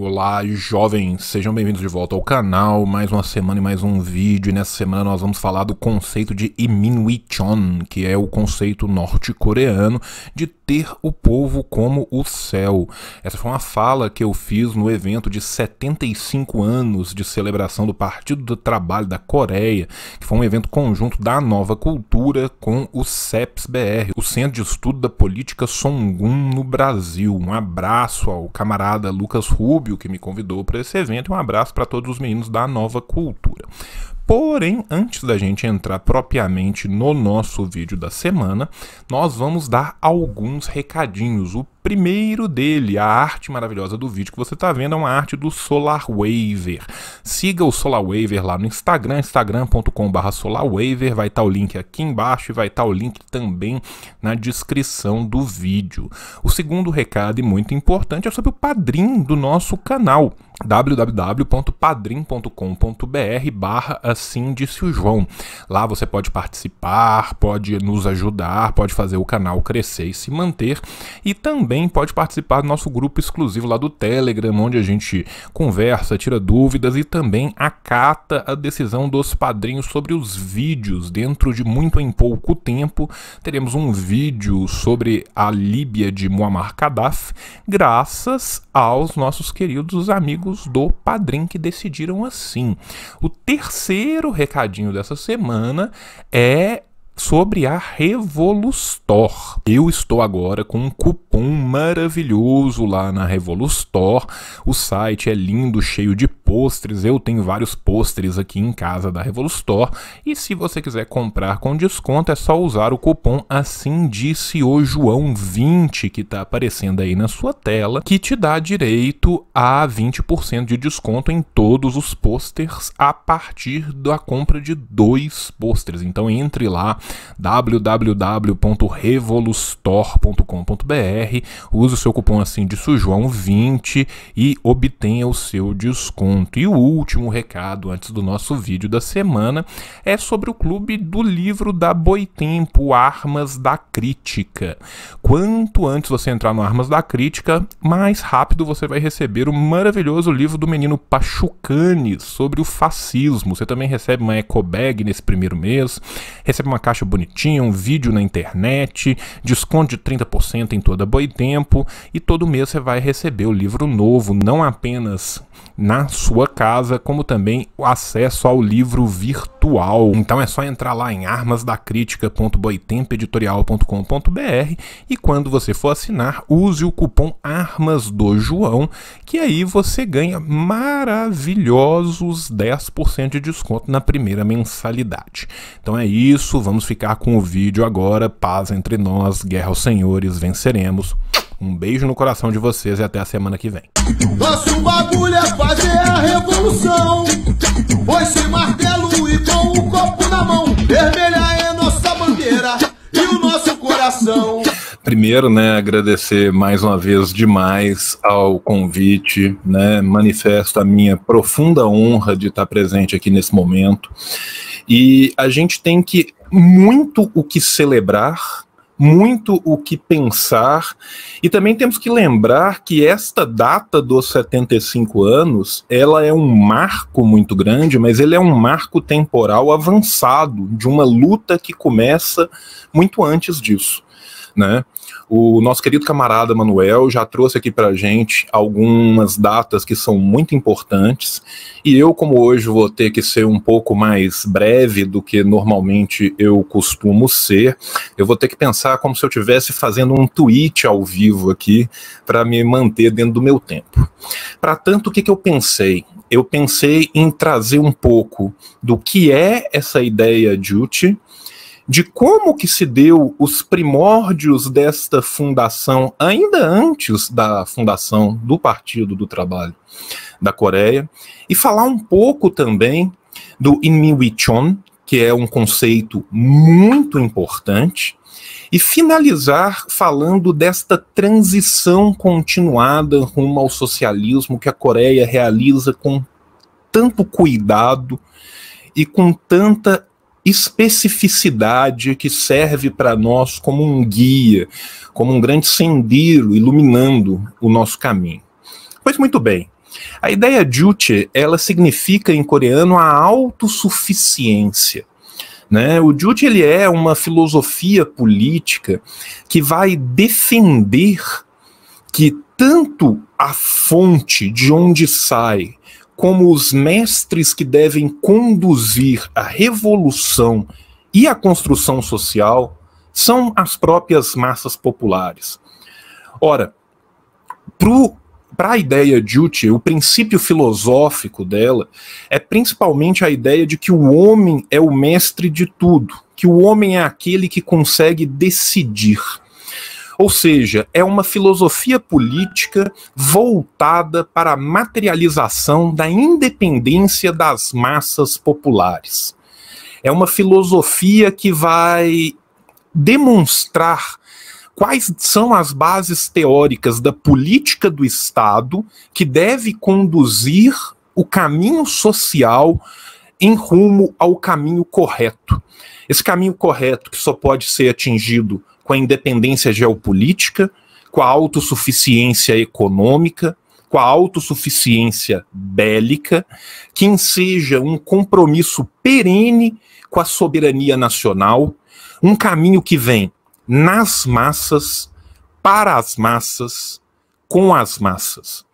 Olá, jovens! Sejam bem-vindos de volta ao canal. Mais uma semana e mais um vídeo. E nessa semana nós vamos falar do conceito de Iminwichon, que é o conceito norte-coreano de ter o povo como o céu. Essa foi uma fala que eu fiz no evento de 75 anos de celebração do Partido do Trabalho da Coreia, que foi um evento conjunto da Nova Cultura com o CEPS-BR, o Centro de Estudo da Política Songun no Brasil. Um abraço ao camarada Lucas Rubio Rubio, que me convidou para esse evento. Um abraço para todos os meninos da Nova Cultura. Porém, antes da gente entrar propriamente no nosso vídeo da semana, nós vamos dar alguns recadinhos. O primeiro dele. A arte maravilhosa do vídeo que você está vendo é uma arte do Solar Waver. Siga o Solar Waver lá no Instagram, instagram.com.br solarwaver. Vai estar tá o link aqui embaixo e vai estar tá o link também na descrição do vídeo. O segundo recado e muito importante é sobre o padrinho do nosso canal www.padrim.com.br barra assim disse o João. Lá você pode participar, pode nos ajudar, pode fazer o canal crescer e se manter e também também pode participar do nosso grupo exclusivo lá do Telegram, onde a gente conversa, tira dúvidas e também acata a decisão dos padrinhos sobre os vídeos. Dentro de muito em pouco tempo, teremos um vídeo sobre a Líbia de Muammar Gaddafi, graças aos nossos queridos amigos do Padrinho que decidiram assim. O terceiro recadinho dessa semana é sobre a Revolustor. Eu estou agora com um cupom maravilhoso lá na Revolustor. O site é lindo, cheio de pôsteres. Eu tenho vários pôsteres aqui em casa da Revolutor E se você quiser comprar com desconto, é só usar o cupom Assim Disse o João 20, que está aparecendo aí na sua tela, que te dá direito a 20% de desconto em todos os pôsteres a partir da compra de dois pôsteres. Então entre lá, www.revolutor.com.br use o seu cupom Assim Disse o João 20 e obtenha o seu desconto assunto. E o último recado antes do nosso vídeo da semana é sobre o clube do livro da Boitempo, Armas da Crítica. Quanto antes você entrar no Armas da Crítica, mais rápido você vai receber o maravilhoso livro do menino Pachucani sobre o fascismo. Você também recebe uma eco bag nesse primeiro mês, recebe uma caixa bonitinha, um vídeo na internet, desconto de 30% em toda Boitempo e todo mês você vai receber o livro novo, não apenas na sua sua casa, como também o acesso ao livro virtual. Então é só entrar lá em armasdacritica.boitempeditorial.com.br e quando você for assinar, use o cupom Armas do João, que aí você ganha maravilhosos 10% de desconto na primeira mensalidade. Então é isso, vamos ficar com o vídeo agora. Paz entre nós, guerra aos senhores, venceremos. Um beijo no coração de vocês e até a semana que vem. Nosso bagulho é fazer a revolução. Foi sem martelo e com o copo na mão. Vermelha é nossa bandeira e o nosso coração. Primeiro, né, agradecer mais uma vez demais ao convite, né, manifesto a minha profunda honra de estar presente aqui nesse momento. E a gente tem que muito o que celebrar muito o que pensar. E também temos que lembrar que esta data dos 75 anos, ela é um marco muito grande, mas ele é um marco temporal avançado de uma luta que começa muito antes disso né? O nosso querido camarada Manuel já trouxe aqui para a gente algumas datas que são muito importantes, e eu, como hoje vou ter que ser um pouco mais breve do que normalmente eu costumo ser, eu vou ter que pensar como se eu estivesse fazendo um tweet ao vivo aqui para me manter dentro do meu tempo. Para tanto, o que, que eu pensei? Eu pensei em trazer um pouco do que é essa ideia de UTI, de como que se deu os primórdios desta fundação, ainda antes da fundação do Partido do Trabalho da Coreia, e falar um pouco também do Inmiwichon, que é um conceito muito importante, e finalizar falando desta transição continuada rumo ao socialismo que a Coreia realiza com tanto cuidado e com tanta especificidade que serve para nós como um guia, como um grande sendero iluminando o nosso caminho. Pois muito bem, a ideia Juche, ela significa em coreano a autossuficiência. Né? O Juche ele é uma filosofia política que vai defender que tanto a fonte de onde sai como os mestres que devem conduzir a revolução e a construção social são as próprias massas populares. Ora, para a ideia de Uti, o princípio filosófico dela é principalmente a ideia de que o homem é o mestre de tudo, que o homem é aquele que consegue decidir. Ou seja, é uma filosofia política voltada para a materialização da independência das massas populares. É uma filosofia que vai demonstrar quais são as bases teóricas da política do Estado que deve conduzir o caminho social em rumo ao caminho correto. Esse caminho correto que só pode ser atingido com a independência geopolítica, com a autossuficiência econômica, com a autossuficiência bélica, que enseja um compromisso perene com a soberania nacional, um caminho que vem nas massas, para as massas, com as massas.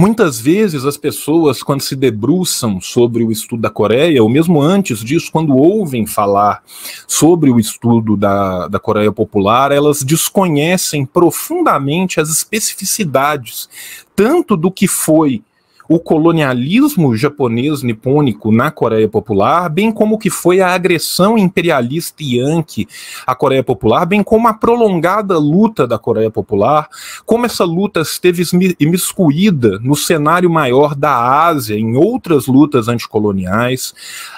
Muitas vezes as pessoas, quando se debruçam sobre o estudo da Coreia, ou mesmo antes disso, quando ouvem falar sobre o estudo da, da Coreia Popular, elas desconhecem profundamente as especificidades, tanto do que foi o colonialismo japonês nipônico na Coreia Popular, bem como que foi a agressão imperialista yankee à Coreia Popular, bem como a prolongada luta da Coreia Popular, como essa luta esteve imiscuída no cenário maior da Ásia, em outras lutas anticoloniais,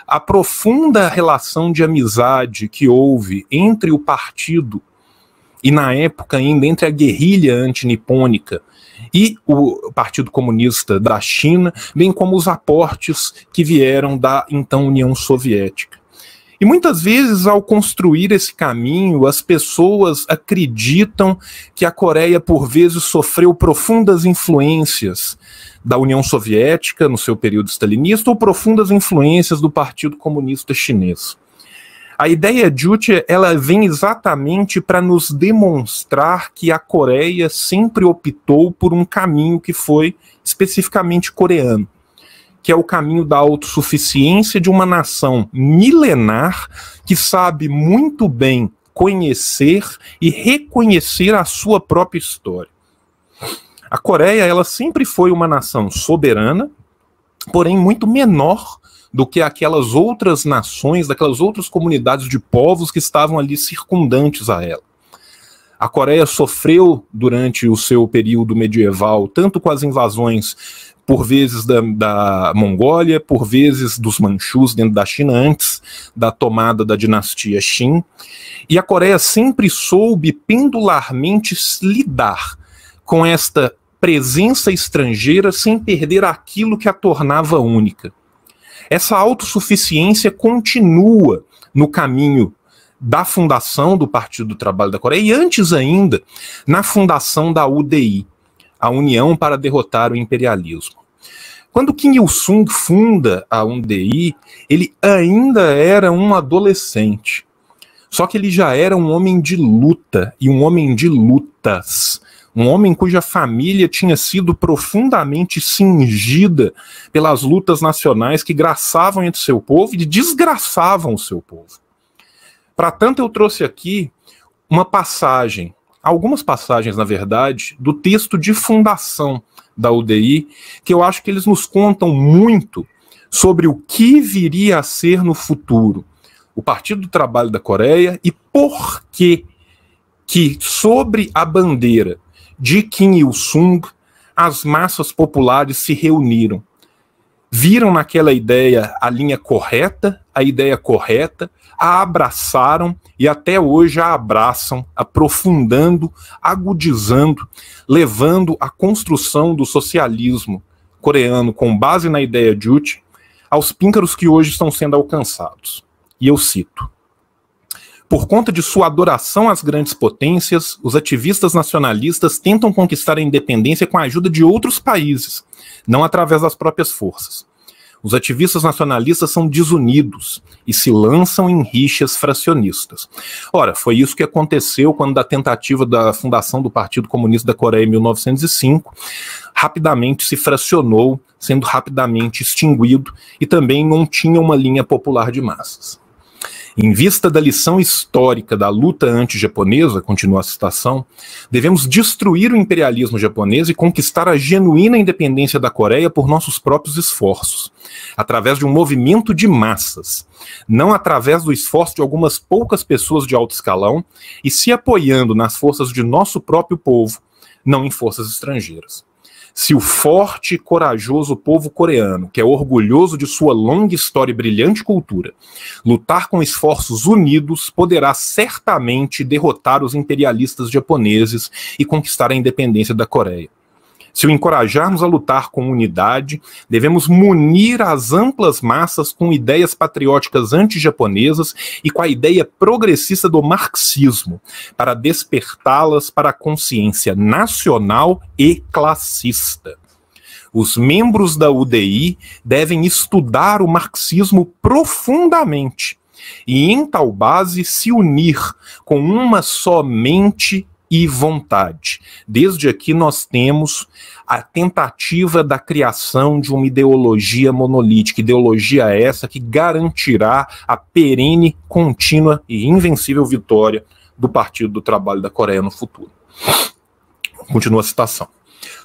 a profunda relação de amizade que houve entre o partido e na época ainda entre a guerrilha antinipônica e o Partido Comunista da China, bem como os aportes que vieram da então União Soviética. E muitas vezes, ao construir esse caminho, as pessoas acreditam que a Coreia, por vezes, sofreu profundas influências da União Soviética no seu período stalinista ou profundas influências do Partido Comunista Chinês. A ideia de Juche, ela vem exatamente para nos demonstrar que a Coreia sempre optou por um caminho que foi especificamente coreano, que é o caminho da autossuficiência de uma nação milenar que sabe muito bem conhecer e reconhecer a sua própria história. A Coreia, ela sempre foi uma nação soberana, porém muito menor do que aquelas outras nações, daquelas outras comunidades de povos que estavam ali circundantes a ela. A Coreia sofreu durante o seu período medieval, tanto com as invasões, por vezes da, da Mongólia, por vezes dos Manchus dentro da China, antes da tomada da dinastia Qin. E a Coreia sempre soube pendularmente lidar com esta presença estrangeira sem perder aquilo que a tornava única. Essa autossuficiência continua no caminho da fundação do Partido do Trabalho da Coreia e antes ainda na fundação da UDI, a União para derrotar o imperialismo. Quando Kim Il-sung funda a UDI, ele ainda era um adolescente. Só que ele já era um homem de luta e um homem de lutas um homem cuja família tinha sido profundamente cingida pelas lutas nacionais que graçavam entre seu povo e desgraçavam o seu povo. Para tanto, eu trouxe aqui uma passagem, algumas passagens, na verdade, do texto de fundação da UDI, que eu acho que eles nos contam muito sobre o que viria a ser no futuro o Partido do Trabalho da Coreia e por que que sobre a bandeira de Kim Il-sung, as massas populares se reuniram. Viram naquela ideia a linha correta, a ideia correta, a abraçaram e até hoje a abraçam, aprofundando, agudizando, levando a construção do socialismo coreano com base na ideia de Uchi aos píncaros que hoje estão sendo alcançados. E eu cito: por conta de sua adoração às grandes potências, os ativistas nacionalistas tentam conquistar a independência com a ajuda de outros países, não através das próprias forças. Os ativistas nacionalistas são desunidos e se lançam em rixas fracionistas. Ora, foi isso que aconteceu quando, a tentativa da fundação do Partido Comunista da Coreia em 1905, rapidamente se fracionou, sendo rapidamente extinguido e também não tinha uma linha popular de massas. Em vista da lição histórica da luta anti-japonesa, continua a citação, devemos destruir o imperialismo japonês e conquistar a genuína independência da Coreia por nossos próprios esforços, através de um movimento de massas, não através do esforço de algumas poucas pessoas de alto escalão e se apoiando nas forças de nosso próprio povo, não em forças estrangeiras se o forte e corajoso povo coreano, que é orgulhoso de sua longa história e brilhante cultura, lutar com esforços unidos, poderá certamente derrotar os imperialistas japoneses e conquistar a independência da Coreia. Se o encorajarmos a lutar com unidade, devemos munir as amplas massas com ideias patrióticas anti-japonesas e com a ideia progressista do marxismo, para despertá-las para a consciência nacional e classista. Os membros da UDI devem estudar o marxismo profundamente e, em tal base, se unir com uma só mente e vontade. Desde aqui nós temos a tentativa da criação de uma ideologia monolítica, ideologia essa que garantirá a perene, contínua e invencível vitória do Partido do Trabalho da Coreia no futuro. Continua a citação.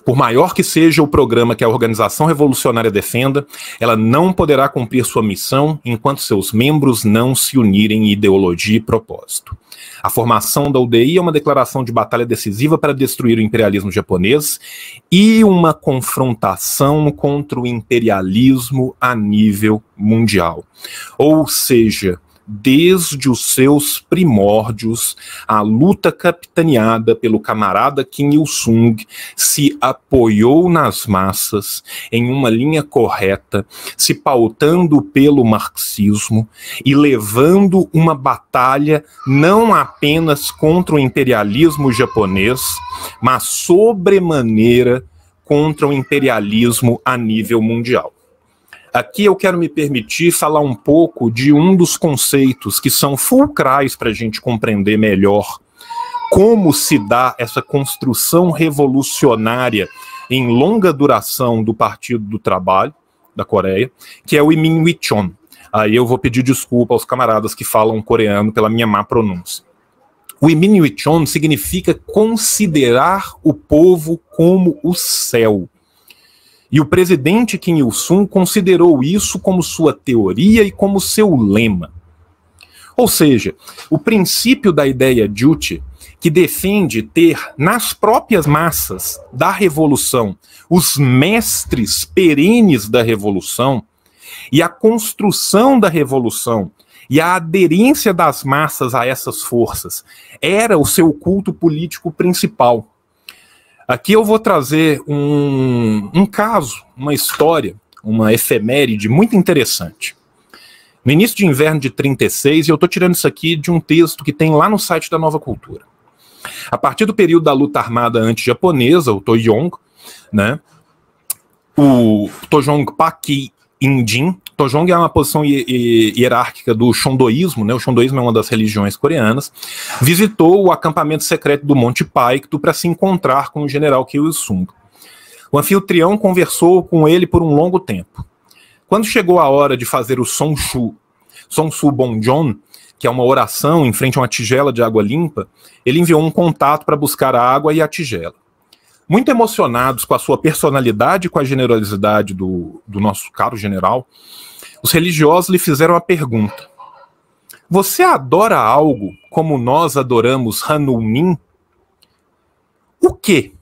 Por maior que seja o programa que a organização revolucionária defenda, ela não poderá cumprir sua missão enquanto seus membros não se unirem em ideologia e propósito. A formação da UDI é uma declaração de batalha decisiva para destruir o imperialismo japonês e uma confrontação contra o imperialismo a nível mundial. Ou seja, desde os seus primórdios, a luta capitaneada pelo camarada Kim Il-sung se apoiou nas massas em uma linha correta, se pautando pelo marxismo e levando uma batalha não apenas contra o imperialismo japonês, mas sobremaneira contra o imperialismo a nível mundial. Aqui eu quero me permitir falar um pouco de um dos conceitos que são fulcrais para a gente compreender melhor como se dá essa construção revolucionária em longa duração do Partido do Trabalho da Coreia, que é o Imin Wichon. Aí eu vou pedir desculpa aos camaradas que falam coreano pela minha má pronúncia. O Imin Wichon significa considerar o povo como o céu. E o presidente Kim Il-sung considerou isso como sua teoria e como seu lema. Ou seja, o princípio da ideia Juche, que defende ter nas próprias massas da revolução os mestres perenes da revolução e a construção da revolução e a aderência das massas a essas forças, era o seu culto político principal. Aqui eu vou trazer um, um caso, uma história, uma efeméride muito interessante. No início de inverno de 36, e eu estou tirando isso aqui de um texto que tem lá no site da Nova Cultura. A partir do período da luta armada anti-japonesa, o Toyong, né, o Tojong Paki Indim, Tojong é uma posição hierárquica do Shondoísmo, né? O Shondoísmo é uma das religiões coreanas. Visitou o acampamento secreto do Monte Paikto para se encontrar com o general Kyo Il-sung. O anfitrião conversou com ele por um longo tempo. Quando chegou a hora de fazer o songshu, Sonsu Bonjon, que é uma oração em frente a uma tigela de água limpa, ele enviou um contato para buscar a água e a tigela muito emocionados com a sua personalidade e com a generosidade do, do nosso caro general, os religiosos lhe fizeram a pergunta: Você adora algo como nós adoramos Hanumin? O quê?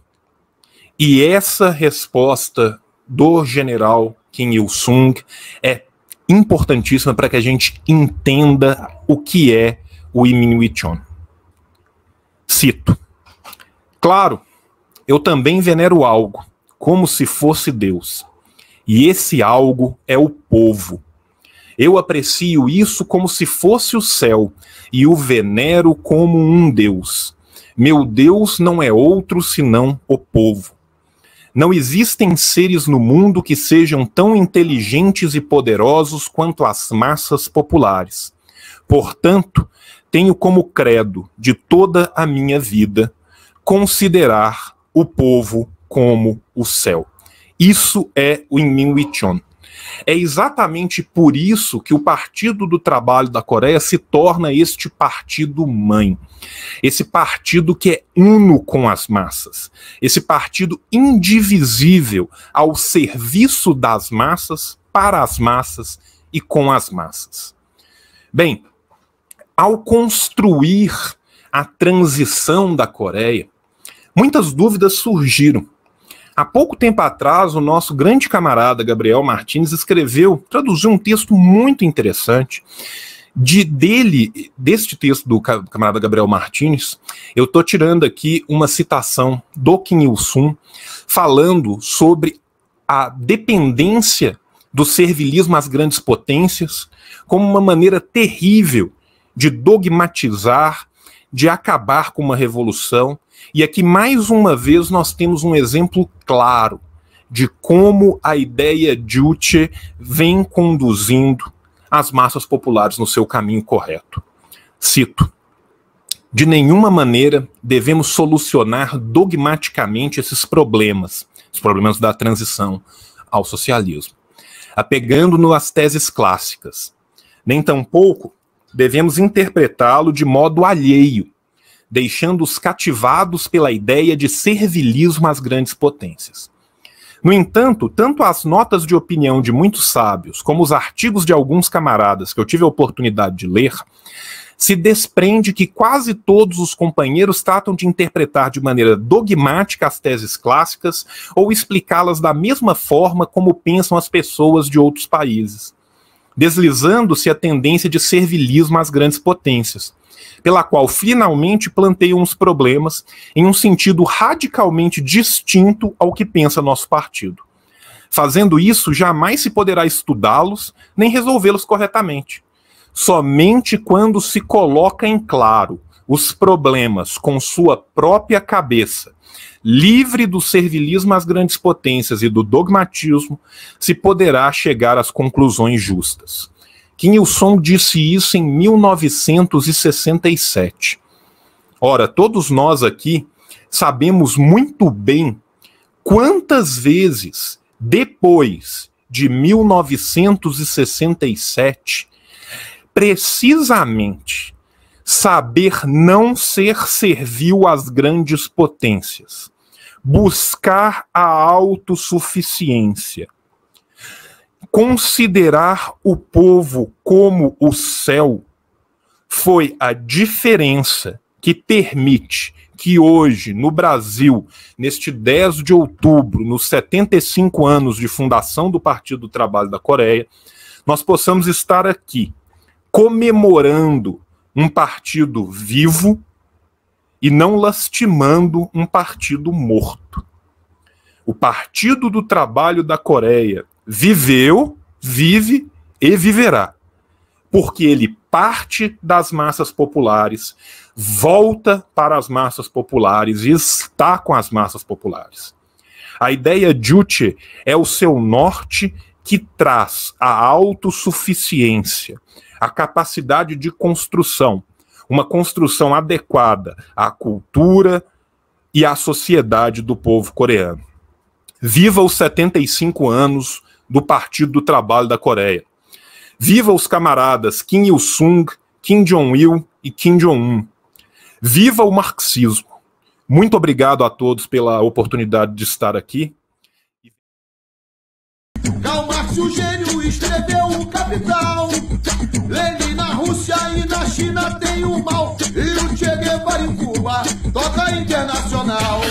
E essa resposta do general Kim Il-sung é importantíssima para que a gente entenda o que é o Wichon. Cito. Claro eu também venero algo, como se fosse Deus. E esse algo é o povo. Eu aprecio isso como se fosse o céu e o venero como um Deus. Meu Deus não é outro senão o povo. Não existem seres no mundo que sejam tão inteligentes e poderosos quanto as massas populares. Portanto, tenho como credo de toda a minha vida considerar o povo como o céu. Isso é o Inmin Wichon. É exatamente por isso que o Partido do Trabalho da Coreia se torna este partido mãe. Esse partido que é uno com as massas. Esse partido indivisível ao serviço das massas, para as massas e com as massas. Bem, ao construir a transição da Coreia, muitas dúvidas surgiram. Há pouco tempo atrás, o nosso grande camarada Gabriel Martins escreveu, traduziu um texto muito interessante. De dele, deste texto do camarada Gabriel Martins, eu estou tirando aqui uma citação do Kim Il-sung falando sobre a dependência do servilismo às grandes potências como uma maneira terrível de dogmatizar de acabar com uma revolução. E aqui, mais uma vez, nós temos um exemplo claro de como a ideia de Uche vem conduzindo as massas populares no seu caminho correto. Cito: De nenhuma maneira devemos solucionar dogmaticamente esses problemas, os problemas da transição ao socialismo, apegando-nos às teses clássicas. Nem tampouco devemos interpretá-lo de modo alheio, deixando-os cativados pela ideia de servilismo às grandes potências. No entanto, tanto as notas de opinião de muitos sábios, como os artigos de alguns camaradas que eu tive a oportunidade de ler, se desprende que quase todos os companheiros tratam de interpretar de maneira dogmática as teses clássicas ou explicá-las da mesma forma como pensam as pessoas de outros países deslizando-se a tendência de servilismo às grandes potências, pela qual finalmente planteiam os problemas em um sentido radicalmente distinto ao que pensa nosso partido. Fazendo isso, jamais se poderá estudá-los nem resolvê-los corretamente. Somente quando se coloca em claro os problemas com sua própria cabeça, livre do servilismo às grandes potências e do dogmatismo, se poderá chegar às conclusões justas. Kim Il-sung disse isso em 1967. Ora, todos nós aqui sabemos muito bem quantas vezes depois de 1967, precisamente saber não ser servil às grandes potências, buscar a autossuficiência, considerar o povo como o céu foi a diferença que permite que hoje, no Brasil, neste 10 de outubro, nos 75 anos de fundação do Partido do Trabalho da Coreia, nós possamos estar aqui comemorando um partido vivo e não lastimando um partido morto. O Partido do Trabalho da Coreia viveu, vive e viverá, porque ele parte das massas populares, volta para as massas populares e está com as massas populares. A ideia Juche é o seu norte que traz a autossuficiência, a capacidade de construção, uma construção adequada à cultura e à sociedade do povo coreano. Viva os 75 anos do Partido do Trabalho da Coreia. Viva os camaradas Kim Il-sung, Kim Jong-il e Kim Jong-un. Viva o marxismo. Muito obrigado a todos pela oportunidade de estar aqui. o gênio, escreveu o Capital. Ele na Rússia e na China tem o mal. E o Che Guevara em Cuba toca internacional.